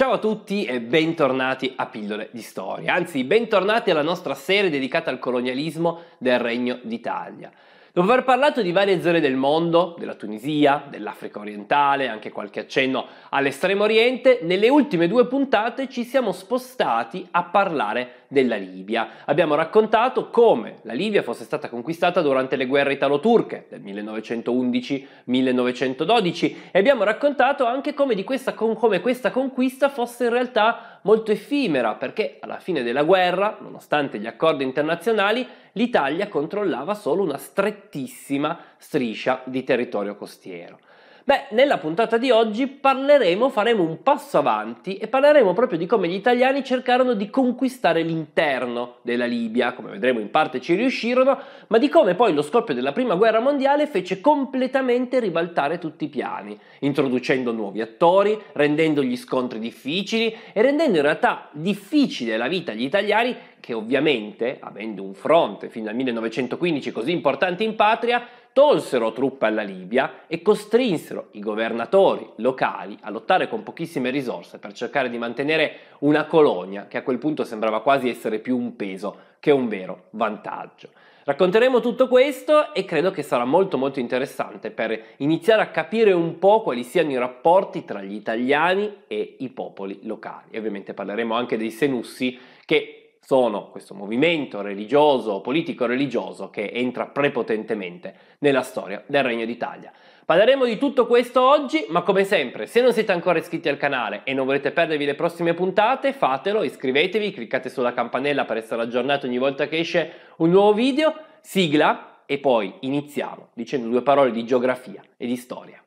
Ciao a tutti e bentornati a Pillole di Storia, anzi bentornati alla nostra serie dedicata al colonialismo del Regno d'Italia. Dopo aver parlato di varie zone del mondo, della Tunisia, dell'Africa orientale, anche qualche accenno all'estremo oriente, nelle ultime due puntate ci siamo spostati a parlare di della Libia. Abbiamo raccontato come la Libia fosse stata conquistata durante le guerre italo-turche del 1911-1912 e abbiamo raccontato anche come questa, come questa conquista fosse in realtà molto effimera perché alla fine della guerra, nonostante gli accordi internazionali, l'Italia controllava solo una strettissima striscia di territorio costiero. Beh, nella puntata di oggi parleremo, faremo un passo avanti e parleremo proprio di come gli italiani cercarono di conquistare l'interno della Libia, come vedremo in parte ci riuscirono, ma di come poi lo scoppio della Prima Guerra Mondiale fece completamente ribaltare tutti i piani, introducendo nuovi attori, rendendo gli scontri difficili e rendendo in realtà difficile la vita agli italiani che ovviamente, avendo un fronte fino al 1915 così importante in patria, tolsero truppe alla Libia e costrinsero i governatori locali a lottare con pochissime risorse per cercare di mantenere una colonia che a quel punto sembrava quasi essere più un peso che un vero vantaggio. Racconteremo tutto questo e credo che sarà molto molto interessante per iniziare a capire un po' quali siano i rapporti tra gli italiani e i popoli locali. E ovviamente parleremo anche dei senussi che sono questo movimento religioso, politico-religioso che entra prepotentemente nella storia del Regno d'Italia. Parleremo di tutto questo oggi, ma come sempre, se non siete ancora iscritti al canale e non volete perdervi le prossime puntate, fatelo, iscrivetevi, cliccate sulla campanella per essere aggiornati ogni volta che esce un nuovo video, sigla e poi iniziamo dicendo due parole di geografia e di storia.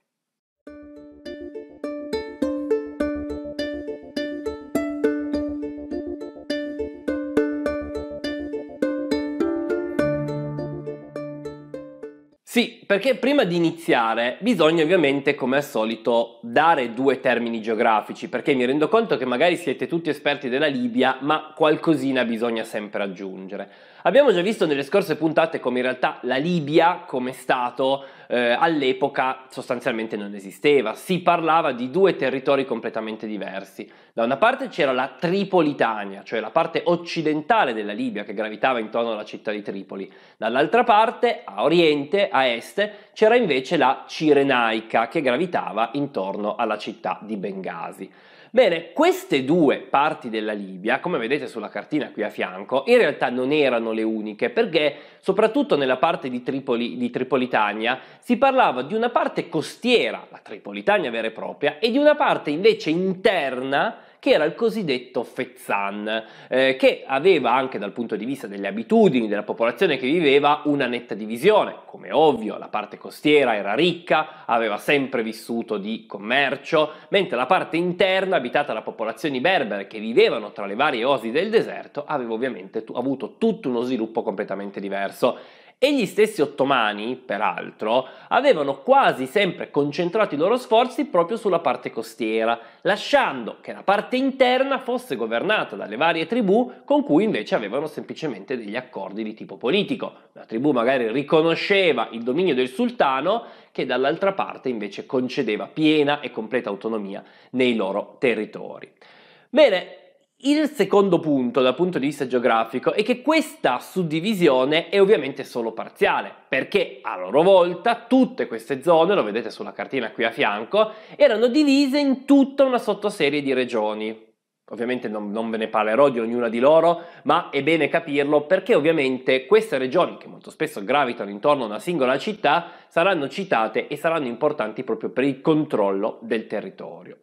Si Perché prima di iniziare bisogna ovviamente, come al solito, dare due termini geografici, perché mi rendo conto che magari siete tutti esperti della Libia, ma qualcosina bisogna sempre aggiungere. Abbiamo già visto nelle scorse puntate come in realtà la Libia come Stato eh, all'epoca sostanzialmente non esisteva, si parlava di due territori completamente diversi. Da una parte c'era la Tripolitania, cioè la parte occidentale della Libia che gravitava intorno alla città di Tripoli, dall'altra parte, a oriente, a est, forze c'era invece la Cirenaica che gravitava intorno alla città di Bengasi. Bene, queste due parti della Libia, come vedete sulla cartina qui a fianco, in realtà non erano le uniche perché soprattutto nella parte di, Tripoli, di Tripolitania si parlava di una parte costiera, la Tripolitania vera e propria, e di una parte invece interna che era il cosiddetto Fezzan, eh, che aveva anche dal punto di vista delle abitudini della popolazione che viveva una netta divisione. Come ovvio, la parte costiera era ricca, aveva sempre vissuto di commercio, mentre la parte interna, abitata da popolazioni berbere che vivevano tra le varie osi del deserto, aveva ovviamente avuto tutto uno sviluppo completamente diverso. E gli stessi ottomani, peraltro, avevano quasi sempre concentrato i loro sforzi proprio sulla parte costiera, lasciando che la parte interna fosse governata dalle varie tribù con cui invece avevano semplicemente degli accordi di tipo politico. La tribù magari riconosceva il dominio del sultano che dall'altra parte invece concedeva piena e completa autonomia nei loro territori. Bene, il secondo punto dal punto di vista geografico è che questa suddivisione è ovviamente solo parziale, perché a loro volta tutte queste zone, lo vedete sulla cartina qui a fianco, erano divise in tutta una sottoserie di regioni. Ovviamente non, non, ve ne parlerò di ognuna di loro, ma è bene capirlo perché ovviamente queste regioni, che molto spesso gravitano intorno a una singola città, saranno citate e saranno importanti proprio per il controllo del territorio.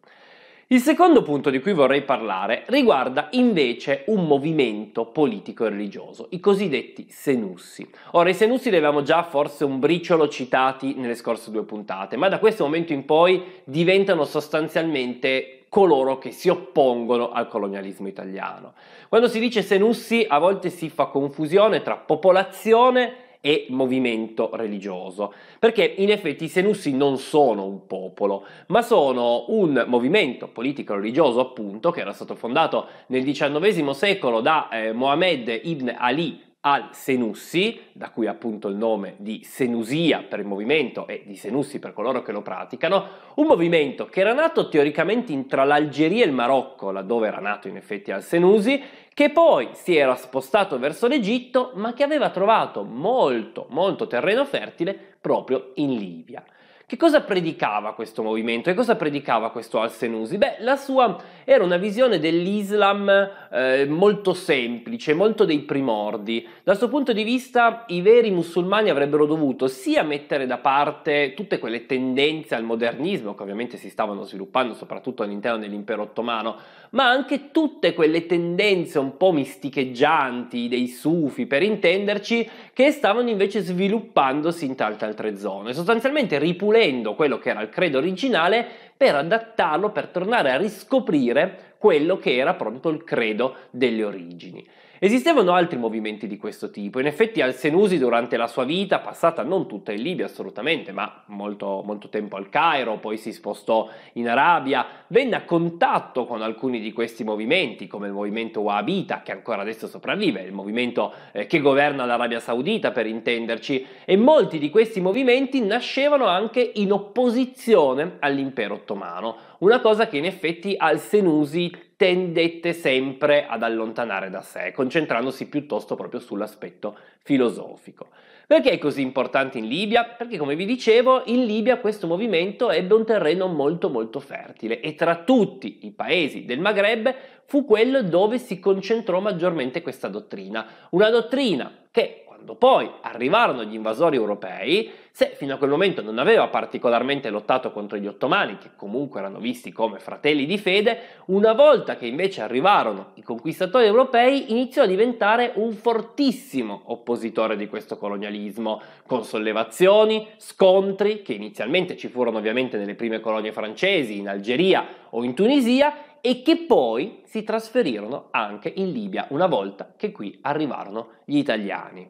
Il secondo punto di cui vorrei parlare riguarda invece un movimento politico e religioso, i cosiddetti senussi. Ora, i senussi li avevamo già forse un briciolo citati nelle scorse due puntate, ma da questo momento in poi diventano sostanzialmente coloro che si oppongono al colonialismo italiano. Quando si dice senussi a volte si fa confusione tra popolazione e e movimento religioso, perché in effetti i senussi non sono un popolo, ma sono un movimento politico-religioso appunto che era stato fondato nel XIX secolo da eh, Mohammed ibn Ali al-Senussi, da cui appunto il nome di Senusia per il movimento e di Senussi per coloro che lo praticano, un movimento che era nato teoricamente tra l'Algeria e il Marocco, laddove era nato in effetti al-Senusi, che poi si era spostato verso l'Egitto, ma che aveva trovato molto, molto terreno fertile proprio in Libia. Che cosa predicava questo movimento? Che cosa predicava questo al-Senusi? Beh, la sua era una visione dell'Islam eh, molto semplice, molto dei primordi. Dal suo punto di vista i veri musulmani avrebbero dovuto sia mettere da parte tutte quelle tendenze al modernismo che ovviamente si stavano sviluppando soprattutto all'interno dell'impero ottomano, ma anche tutte quelle tendenze un po' misticheggianti dei sufi per intenderci che stavano invece sviluppandosi in tante altre zone, sostanzialmente ripulendo quello che era il credo originale per adattarlo, per tornare a riscoprire quello che era proprio il credo delle origini. Esistevano altri movimenti di questo tipo, in effetti Al-Senusi durante la sua vita, passata non tutta in Libia assolutamente, ma molto, molto tempo al Cairo, poi si spostò in Arabia, venne a contatto con alcuni di questi movimenti, come il movimento Wahhabita, che ancora adesso sopravvive, il movimento eh, che governa l'Arabia Saudita per intenderci, e molti di questi movimenti nascevano anche in opposizione all'impero ottomano una cosa che in effetti al Alsenusi tendette sempre ad allontanare da sé, concentrandosi piuttosto proprio sull'aspetto filosofico. Perché è così importante in Libia? Perché come vi dicevo, in Libia questo movimento ebbe un terreno molto molto fertile e tra tutti i paesi del Maghreb fu quello dove si concentrò maggiormente questa dottrina, una dottrina che lottando. Poi arrivarono gli invasori europei, se fino a quel momento non aveva particolarmente lottato contro gli ottomani, che comunque erano visti come fratelli di fede, una volta che invece arrivarono i conquistatori europei iniziò a diventare un fortissimo oppositore di questo colonialismo, con sollevazioni, scontri, che inizialmente ci furono ovviamente nelle prime colonie francesi, in Algeria o in Tunisia, e che poi si trasferirono anche in Libia una volta che qui arrivarono gli italiani.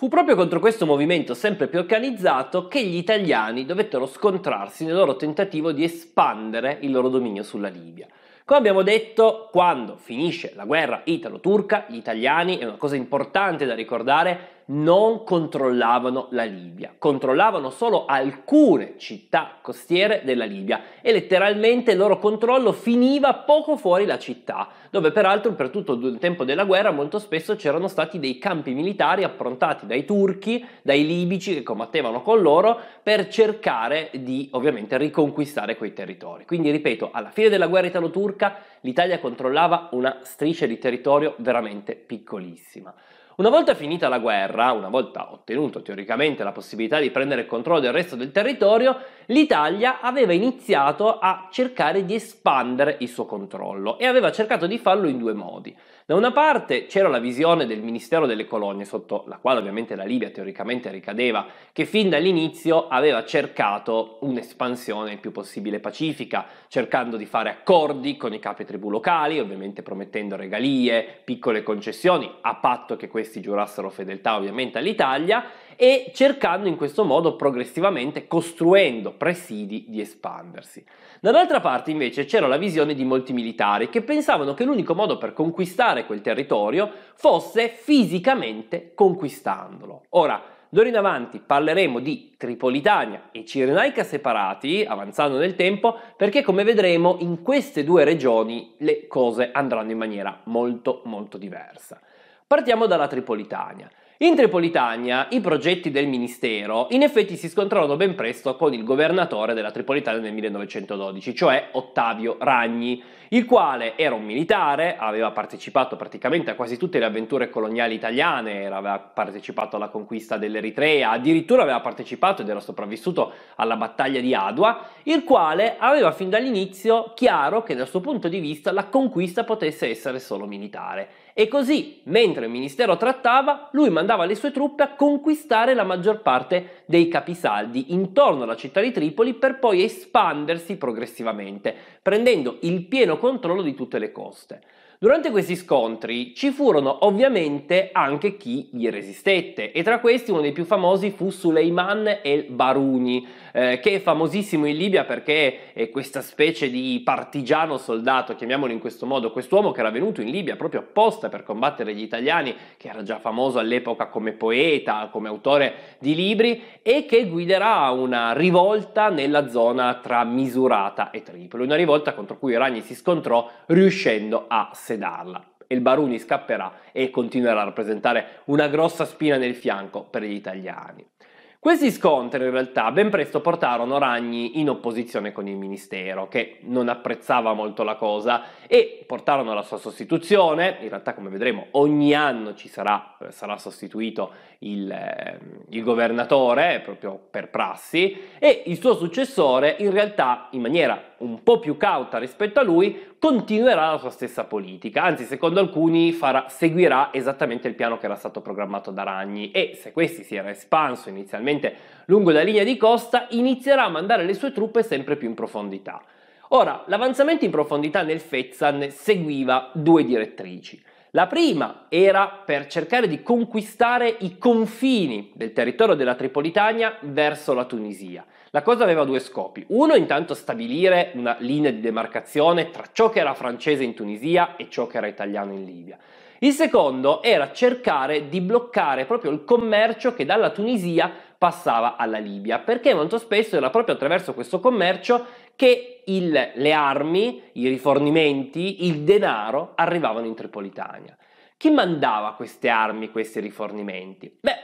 Fu proprio contro questo movimento sempre più organizzato che gli italiani dovettero scontrarsi nel loro tentativo di espandere il loro dominio sulla Libia. Come abbiamo detto, quando finisce la guerra italo-turca, gli italiani, è una cosa importante da ricordare, non controllavano la Libia, controllavano solo alcune città costiere della Libia e letteralmente il loro controllo finiva poco fuori la città dove peraltro per tutto il tempo della guerra molto spesso c'erano stati dei campi militari approntati dai turchi, dai libici che combattevano con loro per cercare di ovviamente riconquistare quei territori. Quindi ripeto, alla fine della guerra italo-turca l'Italia controllava una striscia di territorio veramente piccolissima. Una volta finita la guerra, una volta ottenuto teoricamente la possibilità di prendere il controllo del resto del territorio, l'Italia aveva iniziato a cercare di espandere il suo controllo e aveva cercato di farlo in due modi. Da una parte c'era la visione del Ministero delle Colonie, sotto la quale ovviamente la Libia teoricamente ricadeva, che fin dall'inizio aveva cercato un'espansione il più possibile pacifica, cercando di fare accordi con i capi tribù locali, ovviamente promettendo regalie, piccole concessioni, a patto che questi questi giurassero fedeltà ovviamente all'Italia e cercando in questo modo progressivamente, costruendo presidi, di espandersi. Dall'altra parte invece c'era la visione di molti militari che pensavano che l'unico modo per conquistare quel territorio fosse fisicamente conquistandolo. Ora, D'ora in avanti parleremo di Tripolitania e Cirenaica separati, avanzando nel tempo, perché come vedremo in queste due regioni le cose andranno in maniera molto molto diversa. Partiamo dalla Tripolitania. In Tripolitania i progetti del ministero in effetti si scontrarono ben presto con il governatore della Tripolitania nel 1912, cioè Ottavio Ragni, il quale era un militare, aveva partecipato praticamente a quasi tutte le avventure coloniali italiane, aveva partecipato alla conquista dell'Eritrea, addirittura aveva partecipato ed era sopravvissuto alla battaglia di Adua, il quale aveva fin dall'inizio chiaro che dal suo punto di vista la conquista potesse essere solo militare e così, mentre il ministero trattava, lui mandava le sue truppe a conquistare la maggior parte dei capisaldi intorno alla città di Tripoli per poi espandersi progressivamente, prendendo il pieno controllo di tutte le coste. Durante questi scontri ci furono ovviamente anche chi gli resistette e tra questi uno dei più famosi fu Suleiman el-Baruni, eh, che è famosissimo in Libia perché è questa specie di partigiano soldato, chiamiamolo in questo modo, quest'uomo che era venuto in Libia proprio apposta per combattere gli italiani, che era già famoso all'epoca come poeta, come autore di libri e che guiderà una rivolta nella zona tra Misurata e Tripoli, una rivolta contro cui Ragni si scontrò riuscendo a sedarla E il Baruni scapperà e continuerà a rappresentare una grossa spina nel fianco per gli italiani. Questi scontri in realtà ben presto portarono Ragni in opposizione con il ministero, che non apprezzava molto la cosa, e portarono alla sua sostituzione, in realtà come vedremo ogni anno ci sarà, eh, sarà sostituito il, eh, il governatore, proprio per prassi, e il suo successore in realtà in maniera un po' più cauta rispetto a lui, continuerà la sua stessa politica, anzi secondo alcuni farà, seguirà esattamente il piano che era stato programmato da Ragni e se questi si era espanso inizialmente lungo la linea di costa inizierà a mandare le sue truppe sempre più in profondità. Ora, l'avanzamento in profondità nel Fezzan seguiva due direttrici. La prima era per cercare di conquistare i confini del territorio della Tripolitania verso la Tunisia. La cosa aveva due scopi. Uno, intanto stabilire una linea di demarcazione tra ciò che era francese in Tunisia e ciò che era italiano in Libia. Il secondo era cercare di bloccare proprio il commercio che dalla Tunisia passava alla Libia, perché molto spesso era proprio attraverso questo commercio che il, le armi, i rifornimenti, il denaro arrivavano in Tripolitania. Chi mandava queste armi, questi rifornimenti? Beh,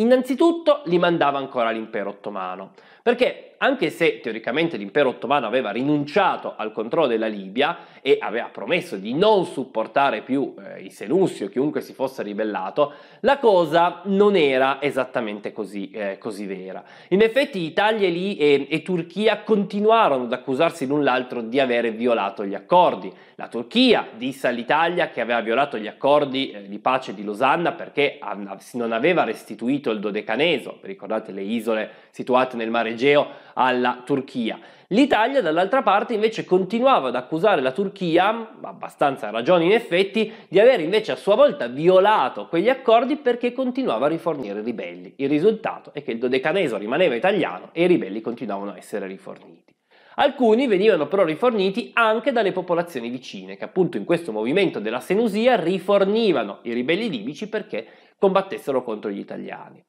innanzitutto li mandava ancora l'impero ottomano, perché anche se teoricamente l'impero ottomano aveva rinunciato al controllo della Libia e aveva promesso di non supportare più eh, i Senussi o chiunque si fosse ribellato, la cosa non era esattamente così, eh, così vera. In effetti Italia e, e Turchia continuarono ad accusarsi l'un l'altro di avere violato gli accordi. La Turchia disse all'Italia che aveva violato gli accordi eh, di pace di Losanna perché non aveva restituito il dodecaneso, ricordate le isole situate nel mare Egeo alla Turchia. L'Italia dall'altra parte invece continuava ad accusare la Turchia, abbastanza ragioni in effetti, di aver invece a sua volta violato quegli accordi perché continuava a rifornire i ribelli. Il risultato è che il dodecaneso rimaneva italiano e i ribelli continuavano a essere riforniti. Alcuni venivano però riforniti anche dalle popolazioni vicine, che appunto in questo movimento della Senusia rifornivano i ribelli libici perché combattessero contro gli italiani.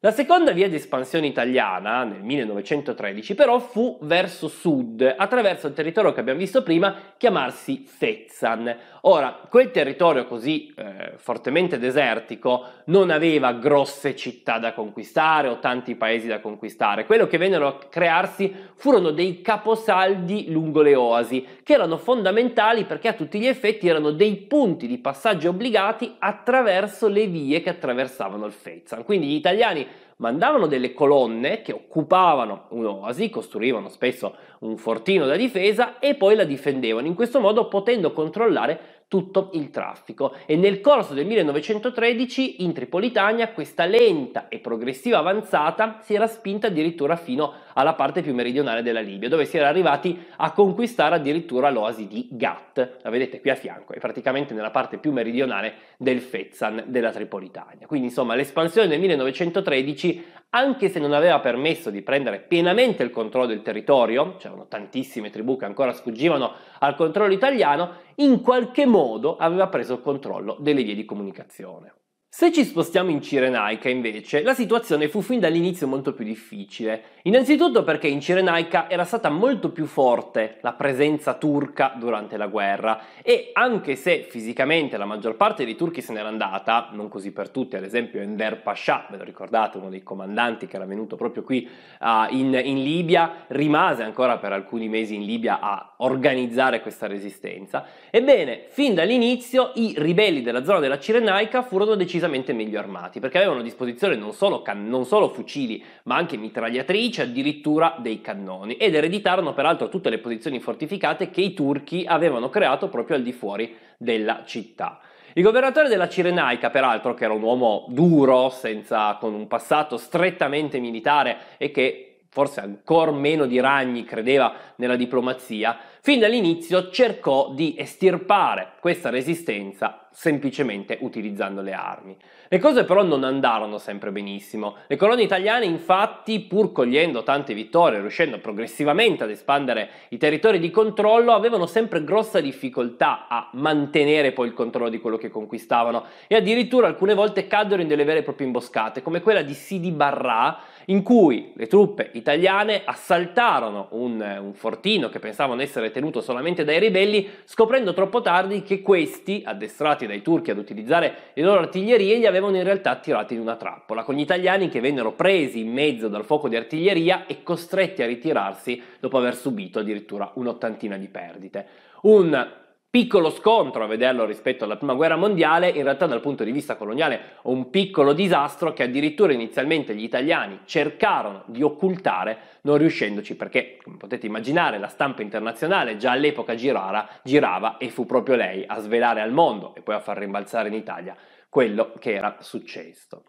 La seconda via di espansione italiana nel 1913 però fu verso sud, attraverso il territorio che abbiamo visto prima chiamarsi Fezzan. Ora, quel territorio così eh, fortemente desertico non aveva grosse città da conquistare o tanti paesi da conquistare. Quello che vennero a crearsi furono dei caposaldi lungo le oasi, che erano fondamentali perché a tutti gli effetti erano dei punti di passaggio obbligati attraverso le vie che attraversavano il Fezzan. Quindi gli italiani mandavano delle colonne che occupavano un'oasi, costruivano spesso un fortino da difesa e poi la difendevano, in questo modo potendo controllare tutto il traffico e nel corso del 1913 in Tripolitania questa lenta e progressiva avanzata si era spinta addirittura fino alla parte più meridionale della Libia dove si era arrivati a conquistare addirittura l'oasi di Gat, la vedete qui a fianco, è praticamente nella parte più meridionale del Fezzan della Tripolitania. Quindi insomma l'espansione del 1913 anche se non aveva permesso di prendere pienamente il controllo del territorio, c'erano tantissime tribù che ancora sfuggivano al controllo italiano, in qualche modo modo aveva preso il controllo delle vie di comunicazione. Se ci spostiamo in Cirenaica, invece, la situazione fu fin dall'inizio molto più difficile. Innanzitutto perché in Cirenaica era stata molto più forte la presenza turca durante la guerra e anche se fisicamente la maggior parte dei turchi se n'era andata, non così per tutti, ad esempio Enver Pasha, ve lo ricordate, uno dei comandanti che era venuto proprio qui uh, in, in Libia, rimase ancora per alcuni mesi in Libia a organizzare questa resistenza. Ebbene, fin dall'inizio i ribelli della zona della Cirenaica furono decisamente decisamente meglio armati, perché avevano a disposizione non solo, can- non solo fucili, ma anche mitragliatrici, addirittura dei cannoni, ed ereditarono peraltro tutte le posizioni fortificate che i turchi avevano creato proprio al di fuori della città. Il governatore della Cirenaica, peraltro, che era un uomo duro, senza, con un passato strettamente militare e che forse ancora meno di Ragni credeva nella diplomazia, fin dall'inizio cercò di estirpare questa resistenza semplicemente utilizzando le armi. Le cose però non andarono sempre benissimo. Le colonie italiane infatti, pur cogliendo tante vittorie, riuscendo progressivamente ad espandere i territori di controllo, avevano sempre grossa difficoltà a mantenere poi il controllo di quello che conquistavano e addirittura alcune volte caddero in delle vere e proprie imboscate, come quella di Sidi Barrà, in cui le truppe italiane assaltarono un, eh, un fortino che pensavano essere tenuto solamente dai ribelli, scoprendo troppo tardi che questi, addestrati dai turchi ad utilizzare le loro artiglierie, li avevano in realtà tirati in una trappola, con gli italiani che vennero presi in mezzo dal fuoco di artiglieria e costretti a ritirarsi dopo aver subito addirittura un'ottantina di perdite. Un piccolo scontro a vederlo rispetto alla prima guerra mondiale, in realtà dal punto di vista coloniale un piccolo disastro che addirittura inizialmente gli italiani cercarono di occultare non riuscendoci perché, come potete immaginare, la stampa internazionale già all'epoca girara, girava e fu proprio lei a svelare al mondo e poi a far rimbalzare in Italia quello che era successo.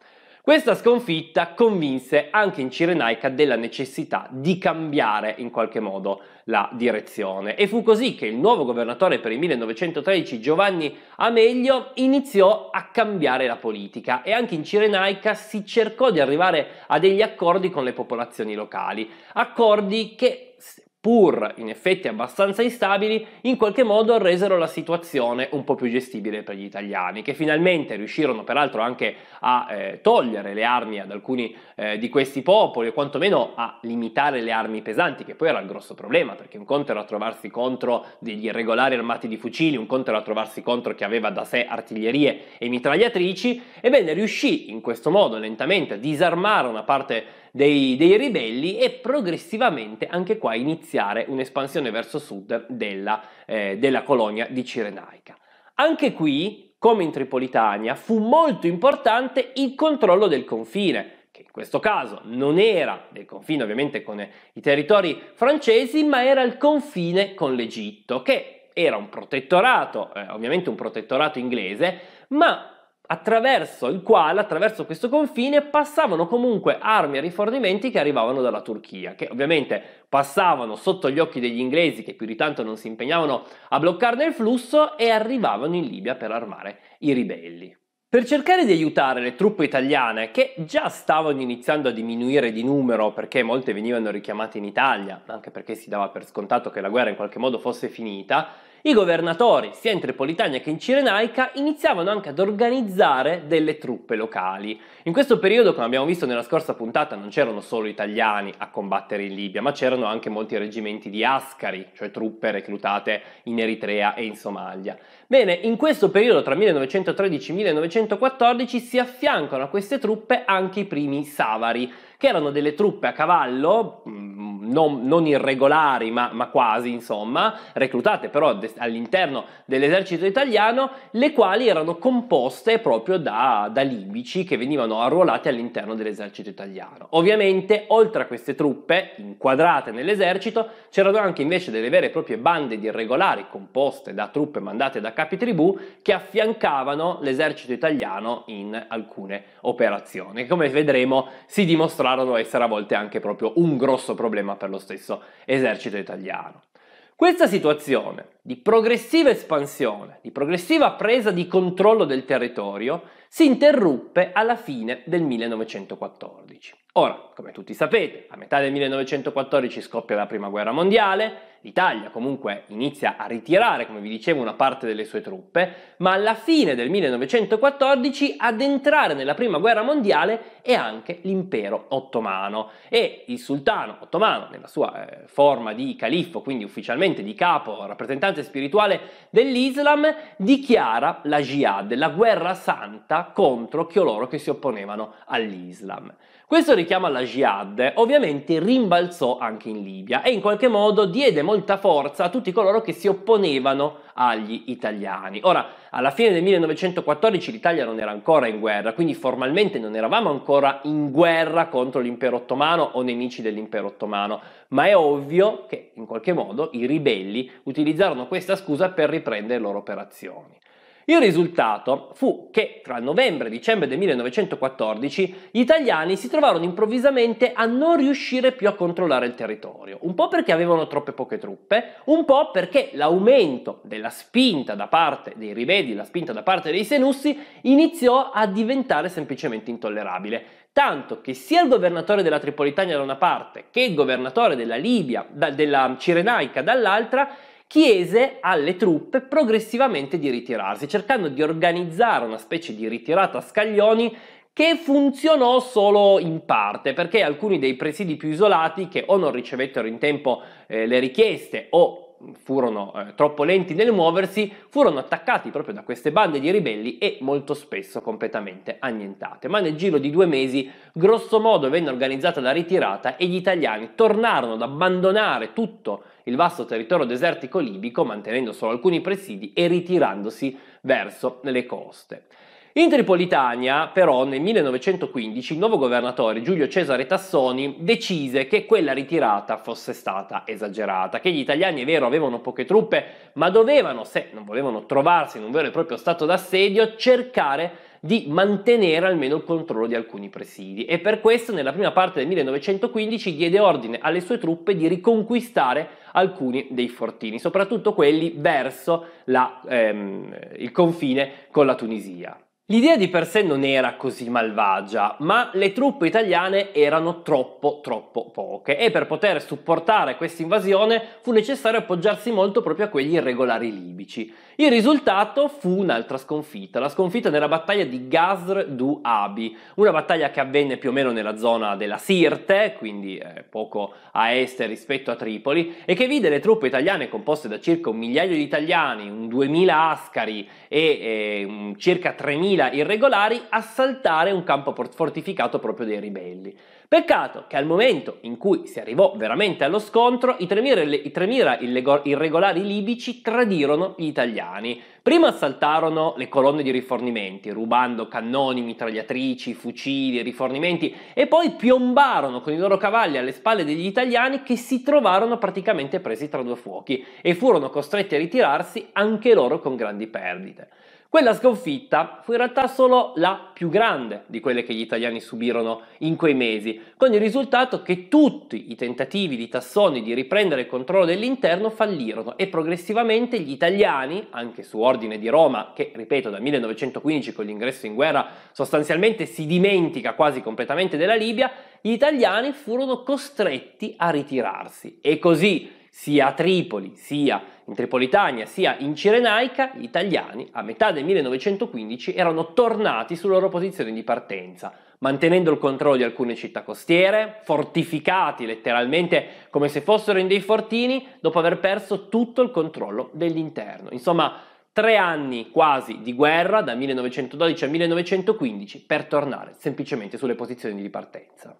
Questa sconfitta convinse anche in Cirenaica della necessità di cambiare in qualche modo la direzione e fu così che il nuovo governatore per il 1913 Giovanni Amelio iniziò a cambiare la politica e anche in Cirenaica si cercò di arrivare a degli accordi con le popolazioni locali, accordi che pur in effetti abbastanza instabili, in qualche modo resero la situazione un po' più gestibile per gli italiani, che finalmente riuscirono peraltro anche a eh, togliere le armi ad alcuni eh, di questi popoli, o quantomeno a limitare le armi pesanti, che poi era il grosso problema, perché un conto era trovarsi contro degli irregolari armati di fucili, un conto era trovarsi contro chi aveva da sé artiglierie e mitragliatrici, ebbene riuscì in questo modo lentamente a disarmare una parte dei, dei ribelli e progressivamente anche qua iniziare un'espansione verso sud della, eh, della colonia di Cirenaica. Anche qui, come in Tripolitania, fu molto importante il controllo del confine, che in questo caso non era del confine ovviamente con i territori francesi, ma era il confine con l'Egitto, che era un protettorato, eh, ovviamente un protettorato inglese, ma attraverso il quale, attraverso questo confine, passavano comunque armi e rifornimenti che arrivavano dalla Turchia, che ovviamente passavano sotto gli occhi degli inglesi che più di tanto non si impegnavano a bloccarne il flusso e arrivavano in Libia per armare i ribelli. Per cercare di aiutare le truppe italiane, che già stavano iniziando a diminuire di numero perché molte venivano richiamate in Italia, anche perché si dava per scontato che la guerra in qualche modo fosse finita, i governatori, sia in Tripolitania che in Cirenaica, iniziavano anche ad organizzare delle truppe locali. In questo periodo, come abbiamo visto nella scorsa puntata, non c'erano solo italiani a combattere in Libia, ma c'erano anche molti reggimenti di ascari, cioè truppe reclutate in Eritrea e in Somalia. Bene, in questo periodo, tra 1913 e 1914, si affiancano a queste truppe anche i primi savari che erano delle truppe a cavallo, mm, non, non irregolari ma, ma, quasi insomma, reclutate però all'interno dell'esercito italiano, le quali erano composte proprio da, da libici che venivano arruolati all'interno dell'esercito italiano. Ovviamente oltre a queste truppe inquadrate nell'esercito c'erano anche invece delle vere e proprie bande di irregolari composte da truppe mandate da capi tribù che affiancavano l'esercito italiano in alcune operazioni. Come vedremo si dimostrava dimostrarono essere a volte anche proprio un grosso problema per lo stesso esercito italiano. Questa situazione di progressiva espansione, di progressiva presa di controllo del territorio, si interruppe alla fine del 1914. Ora, come tutti sapete, a metà del 1914 scoppia la Prima Guerra Mondiale, l'Italia comunque inizia a ritirare, come vi dicevo, una parte delle sue truppe, ma alla fine del 1914 ad entrare nella Prima Guerra Mondiale e anche l'impero ottomano. E il sultano ottomano, nella sua eh, forma di califfo, quindi ufficialmente di capo, rappresentante spirituale dell'Islam, dichiara la jihad, la guerra santa contro coloro che si opponevano all'Islam. Questo richiamo alla jihad ovviamente rimbalzò anche in Libia e in qualche modo diede molta forza a tutti coloro che si opponevano agli italiani. Ora, alla fine del 1914 l'Italia non era ancora in guerra, quindi formalmente non eravamo ancora in guerra contro l'impero ottomano o nemici dell'impero ottomano, ma è ovvio che in qualche modo i ribelli utilizzarono questa scusa per riprendere le loro operazioni. Il risultato fu che tra novembre e dicembre del 1914 gli italiani si trovarono improvvisamente a non riuscire più a controllare il territorio, un po' perché avevano troppe poche truppe, un po' perché l'aumento della spinta da parte dei rivedi, la spinta da parte dei senussi, iniziò a diventare semplicemente intollerabile tanto che sia il governatore della Tripolitania da una parte che il governatore della Libia, da, della Cirenaica dall'altra, chiese alle truppe progressivamente di ritirarsi, cercando di organizzare una specie di ritirata a scaglioni che funzionò solo in parte, perché alcuni dei presidi più isolati che o non ricevettero in tempo eh, le richieste o furono eh, troppo lenti nel muoversi, furono attaccati proprio da queste bande di ribelli e molto spesso completamente annientate. Ma nel giro di due mesi, grosso modo, venne organizzata la ritirata e gli italiani tornarono ad abbandonare tutto il vasto territorio desertico libico, mantenendo solo alcuni presidi e ritirandosi verso le coste. In Tripolitania, però, nel 1915 il nuovo governatore Giulio Cesare Tassoni decise che quella ritirata fosse stata esagerata, che gli italiani è vero avevano poche truppe, ma dovevano, se non volevano trovarsi in un vero e proprio stato d'assedio, cercare di mantenere almeno il controllo di alcuni presidi e per questo nella prima parte del 1915 diede ordine alle sue truppe di riconquistare alcuni dei fortini, soprattutto quelli verso la, ehm, il confine con la Tunisia. L'idea di per sé non era così malvagia, ma le truppe italiane erano troppo troppo poche e per poter supportare questa invasione fu necessario appoggiarsi molto proprio a quegli irregolari libici. Il risultato fu un'altra sconfitta, la sconfitta nella battaglia di Ghazr du Abi, una battaglia che avvenne più o meno nella zona della Sirte, quindi eh, poco a est rispetto a Tripoli, e che vide le truppe italiane composte da circa un migliaio di italiani, un 2000 ascari e eh, circa 3000 2000 irregolari assaltare un campo fortificato proprio dei ribelli. Peccato che al momento in cui si arrivò veramente allo scontro, i 3.000 irregolari libici tradirono gli italiani. Prima assaltarono le colonne di rifornimenti, rubando cannoni, mitragliatrici, fucili, rifornimenti, e poi piombarono con i loro cavalli alle spalle degli italiani che si trovarono praticamente presi tra due fuochi e furono costretti a ritirarsi anche loro con grandi perdite. Quella sconfitta fu in realtà solo la più grande di quelle che gli italiani subirono in quei mesi, con il risultato che tutti i tentativi di Tassoni di riprendere il controllo dell'interno fallirono e progressivamente gli italiani, anche su ordine di Roma, che ripeto dal 1915 con l'ingresso in guerra sostanzialmente si dimentica quasi completamente della Libia, gli italiani furono costretti a ritirarsi e così sia a Tripoli sia in Tripolitania sia in Cirenaica, gli italiani a metà del 1915 erano tornati sulle loro posizioni di partenza, mantenendo il controllo di alcune città costiere, fortificati letteralmente come se fossero in dei fortini, dopo aver perso tutto il controllo dell'interno. Insomma, tre anni quasi di guerra da 1912 a 1915 per tornare semplicemente sulle posizioni di partenza.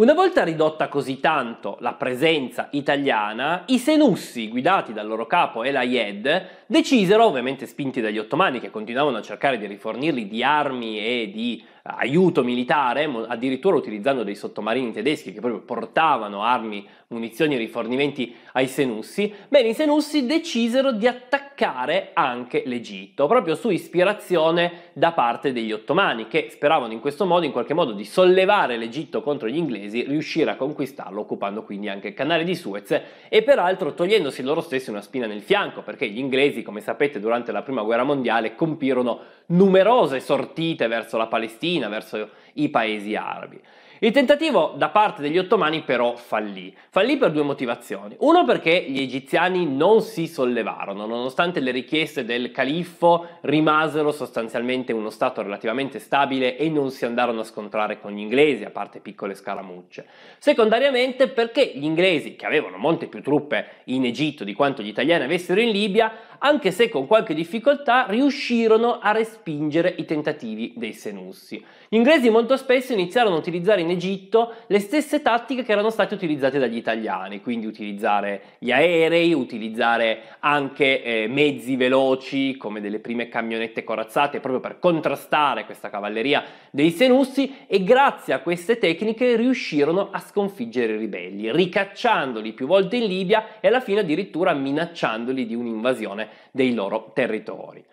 Una volta ridotta così tanto la presenza italiana, i Senussi, guidati dal loro capo El Ayed, decisero, ovviamente spinti dagli ottomani che continuavano a cercare di rifornirli di armi e di aiuto militare, addirittura utilizzando dei sottomarini tedeschi che proprio portavano armi, munizioni e rifornimenti ai Senussi, bene, i Senussi decisero di attaccare anche l'Egitto, proprio su ispirazione da parte degli ottomani, che speravano in questo modo, in qualche modo, di sollevare l'Egitto contro gli inglesi, riuscire a conquistarlo, occupando quindi anche il canale di Suez e peraltro togliendosi loro stessi una spina nel fianco, perché gli inglesi, come sapete, durante la Prima Guerra Mondiale compirono numerose sortite verso la Palestina, Cina, verso i paesi arabi. Il tentativo da parte degli ottomani però fallì. Fallì per due motivazioni. Uno perché gli egiziani non si sollevarono, nonostante le richieste del califfo rimasero sostanzialmente uno stato relativamente stabile e non si andarono a scontrare con gli inglesi, a parte piccole scaramucce. Secondariamente perché gli inglesi, che avevano molte più truppe in Egitto di quanto gli italiani avessero in Libia, anche se con qualche difficoltà, riuscirono a respingere i tentativi dei Senussi. Gli inglesi molto spesso iniziarono a utilizzare in Egitto le stesse tattiche che erano state utilizzate dagli italiani, quindi utilizzare gli aerei, utilizzare anche eh, mezzi veloci come delle prime camionette corazzate proprio per contrastare questa cavalleria dei Senussi e grazie a queste tecniche riuscirono a sconfiggere i ribelli, ricacciandoli più volte in Libia e alla fine addirittura minacciandoli di un'invasione dei loro territori.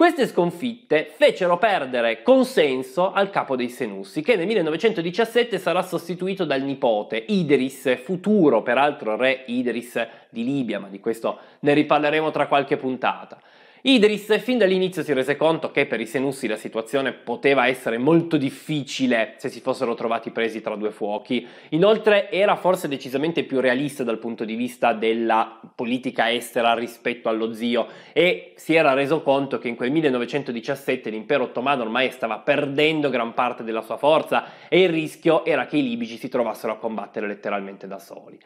Queste sconfitte fecero perdere consenso al capo dei Senussi, che nel 1917 sarà sostituito dal nipote Idris, futuro peraltro re Idris di Libia, ma di questo ne riparleremo tra qualche puntata. Idris fin dall'inizio si rese conto che per i Senussi la situazione poteva essere molto difficile se si fossero trovati presi tra due fuochi. Inoltre era forse decisamente più realista dal punto di vista della politica estera rispetto allo zio e si era reso conto che in quel 1917 l'impero ottomano ormai stava perdendo gran parte della sua forza e il rischio era che i libici si trovassero a combattere letteralmente da soli.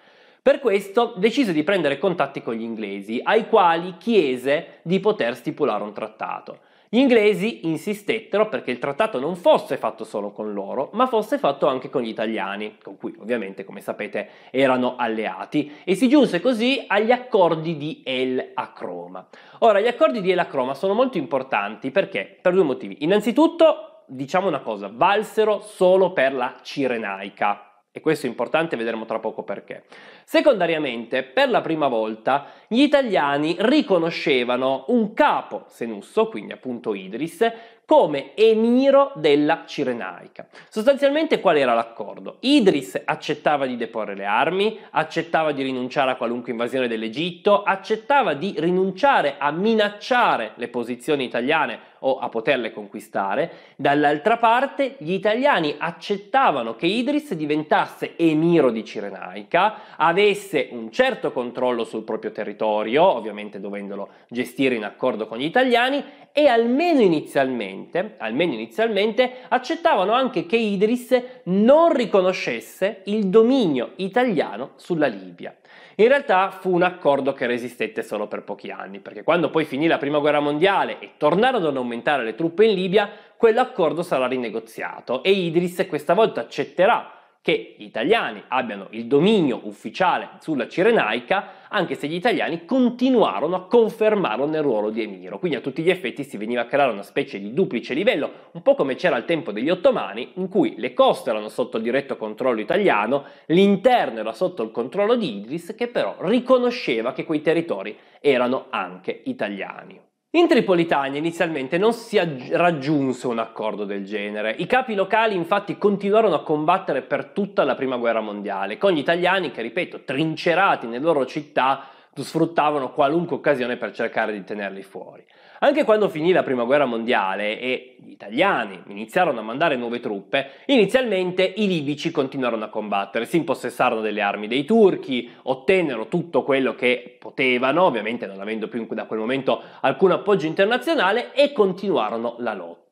Per questo decise di prendere contatti con gli inglesi, ai quali chiese di poter stipulare un trattato. Gli inglesi insistettero perché il trattato non fosse fatto solo con loro, ma fosse fatto anche con gli italiani, con cui ovviamente, come sapete, erano alleati, e si giunse così agli accordi di El Acroma. Ora, gli accordi di El Acroma sono molto importanti perché? Per due motivi. Innanzitutto, diciamo una cosa, valsero solo per la Cirenaica, e questo è importante, vedremo tra poco perché. Secondariamente, per la prima volta, gli italiani riconoscevano un capo senusso, quindi appunto Idris, come emiro della Cirenaica. Sostanzialmente qual era l'accordo? Idris accettava di deporre le armi, accettava di rinunciare a qualunque invasione dell'Egitto, accettava di rinunciare a minacciare le posizioni italiane o a poterle conquistare, dall'altra parte gli italiani accettavano che Idris diventasse emiro di Cirenaica, avesse un certo controllo sul proprio territorio, ovviamente dovendolo gestire in accordo con gli italiani, e almeno inizialmente, almeno inizialmente accettavano anche che Idris non riconoscesse il dominio italiano sulla Libia. In realtà fu un accordo che resistette solo per pochi anni, perché quando poi finì la Prima Guerra Mondiale e tornarono ad aumentare le truppe in Libia, quell'accordo sarà rinegoziato e Idris questa volta accetterà che gli italiani abbiano il dominio ufficiale sulla Cirenaica, anche se gli italiani continuarono a confermarlo nel ruolo di emiro. Quindi a tutti gli effetti si veniva a creare una specie di duplice livello, un po' come c'era al tempo degli ottomani, in cui le coste erano sotto il diretto controllo italiano, l'interno era sotto il controllo di Idris, che però riconosceva che quei territori erano anche italiani. In Tripolitania inizialmente non si raggiunse un accordo del genere. I capi locali infatti continuarono a combattere per tutta la prima guerra mondiale, con gli italiani che, ripeto, trincerati nelle loro città, sfruttavano qualunque occasione per cercare di tenerli fuori. Anche quando finì la prima guerra mondiale e gli italiani iniziarono a mandare nuove truppe, inizialmente i libici continuarono a combattere, si impossessarono delle armi dei turchi, ottennero tutto quello che potevano, ovviamente non avendo più da quel momento alcun appoggio internazionale, e continuarono la lotta.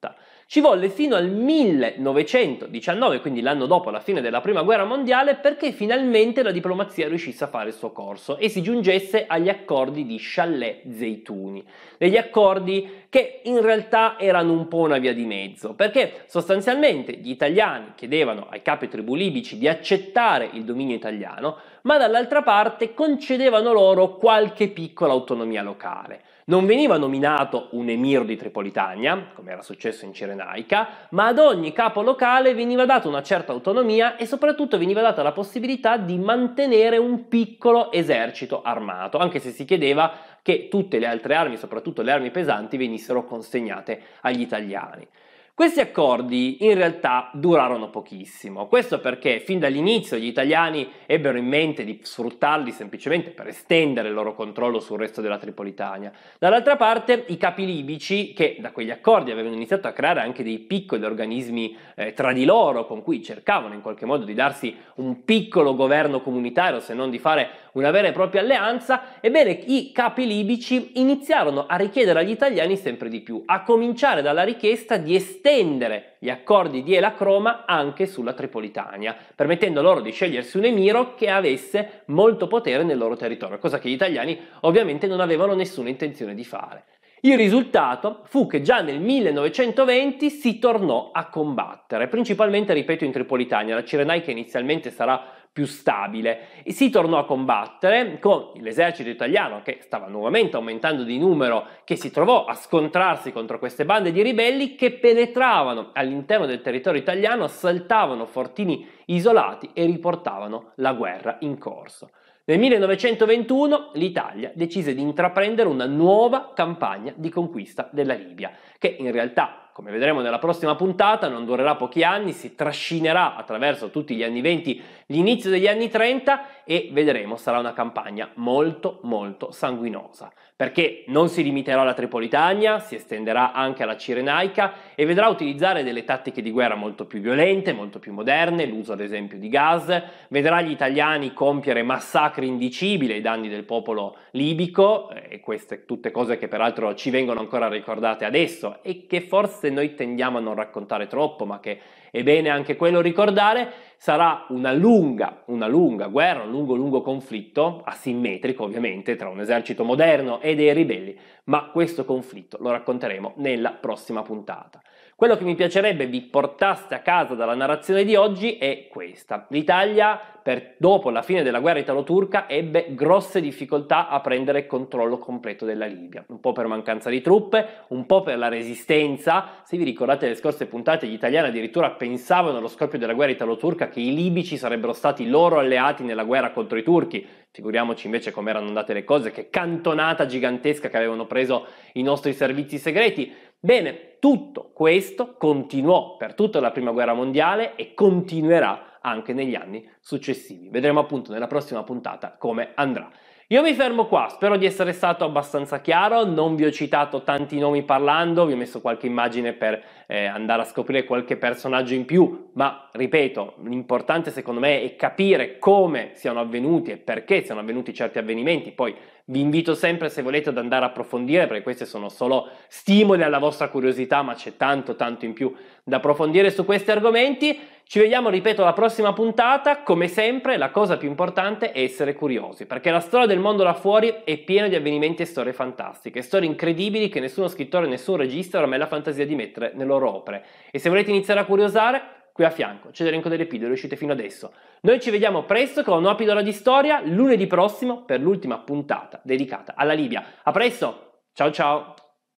Ci volle fino al 1919, quindi l'anno dopo la fine della Prima Guerra Mondiale, perché finalmente la diplomazia riuscisse a fare il suo corso e si giungesse agli accordi di Chalet-Zeituni. Degli accordi che in realtà erano un po' una via di mezzo, perché sostanzialmente gli italiani chiedevano ai capi tribù libici di accettare il dominio italiano, ma dall'altra parte concedevano loro qualche piccola autonomia locale. Non veniva nominato un emiro di Tripolitania, come era successo in Cirenaica, ma ad ogni capo locale veniva data una certa autonomia e soprattutto veniva data la possibilità di mantenere un piccolo esercito armato, anche se si chiedeva che tutte le altre armi, soprattutto le armi pesanti, venissero consegnate agli italiani. Questi accordi in realtà durarono pochissimo, questo perché fin dall'inizio gli italiani ebbero in mente di sfruttarli semplicemente per estendere il loro controllo sul resto della Tripolitania. Dall'altra parte i capi libici, che da quegli accordi avevano iniziato a creare anche dei piccoli organismi eh, tra di loro, con cui cercavano in qualche modo di darsi un piccolo governo comunitario, se non di fare una vera e propria alleanza, ebbene i capi libici iniziarono a richiedere agli italiani sempre di più, a cominciare dalla richiesta di estendere gli accordi di Elacroma anche sulla Tripolitania, permettendo loro di scegliersi un emiro che avesse molto potere nel loro territorio, cosa che gli italiani ovviamente non avevano nessuna intenzione di fare. Il risultato fu che già nel 1920 si tornò a combattere, principalmente, ripeto, in Tripolitania. La Cirenaica inizialmente sarà più stabile e si tornò a combattere con l'esercito italiano che stava nuovamente aumentando di numero che si trovò a scontrarsi contro queste bande di ribelli che penetravano all'interno del territorio italiano, assaltavano fortini isolati e riportavano la guerra in corso. Nel 1921 l'Italia decise di intraprendere una nuova campagna di conquista della Libia, che in realtà come vedremo nella prossima puntata, non durerà pochi anni, si trascinerà attraverso tutti gli anni 20, l'inizio degli anni 30 e vedremo, sarà una campagna molto molto sanguinosa perché non si limiterà alla Tripolitania, si estenderà anche alla Cirenaica e vedrà utilizzare delle tattiche di guerra molto più violente, molto più moderne, l'uso ad esempio di gas, vedrà gli italiani compiere massacri indicibili ai danni del popolo libico eh, e queste tutte cose che peraltro ci vengono ancora ricordate adesso e che forse noi tendiamo a non raccontare troppo, ma che è bene anche quello ricordare, sarà una lunga, una lunga guerra, un lungo, lungo conflitto, asimmetrico ovviamente, tra un esercito moderno e dei ribelli, ma questo conflitto lo racconteremo nella prossima puntata. Quello che mi piacerebbe vi portaste a casa dalla narrazione di oggi è questa. L'Italia, per, dopo la fine della guerra italo-turca, ebbe grosse difficoltà a prendere il controllo completo della Libia, un po' per mancanza di truppe, un po' per la resistenza. Se vi ricordate le scorse puntate, gli italiani addirittura pensavano allo scoppio della guerra italo-turca che i libici sarebbero stati loro alleati nella guerra contro i turchi. Figuriamoci invece come erano andate le cose, che cantonata gigantesca che avevano preso i nostri servizi segreti. Bene, tutto questo continuò per tutta la Prima Guerra Mondiale e continuerà anche negli anni successivi. Vedremo appunto nella prossima puntata come andrà. Io mi fermo qua, spero di essere stato abbastanza chiaro, non vi ho citato tanti nomi parlando, vi ho messo qualche immagine per eh, andare a scoprire qualche personaggio in più, ma ripeto, l'importante secondo me è capire come siano avvenuti e perché siano avvenuti certi avvenimenti, poi vi invito sempre, se volete, ad andare a approfondire, perché questi sono solo stimoli alla vostra curiosità, ma c'è tanto, tanto in più da approfondire su questi argomenti. Ci vediamo, ripeto, alla prossima puntata. Come sempre, la cosa più importante è essere curiosi, perché la storia del mondo là fuori è piena di avvenimenti e storie fantastiche, storie incredibili che nessuno scrittore, nessun regista ormai ha la fantasia di mettere nelle loro opere. E se volete iniziare a curiosare, qui a fianco, c'è l'elenco delle pillole uscite fino adesso. Noi ci vediamo presto con una nuova pillola di storia, lunedì prossimo, per l'ultima puntata dedicata alla Libia. A presto, ciao ciao!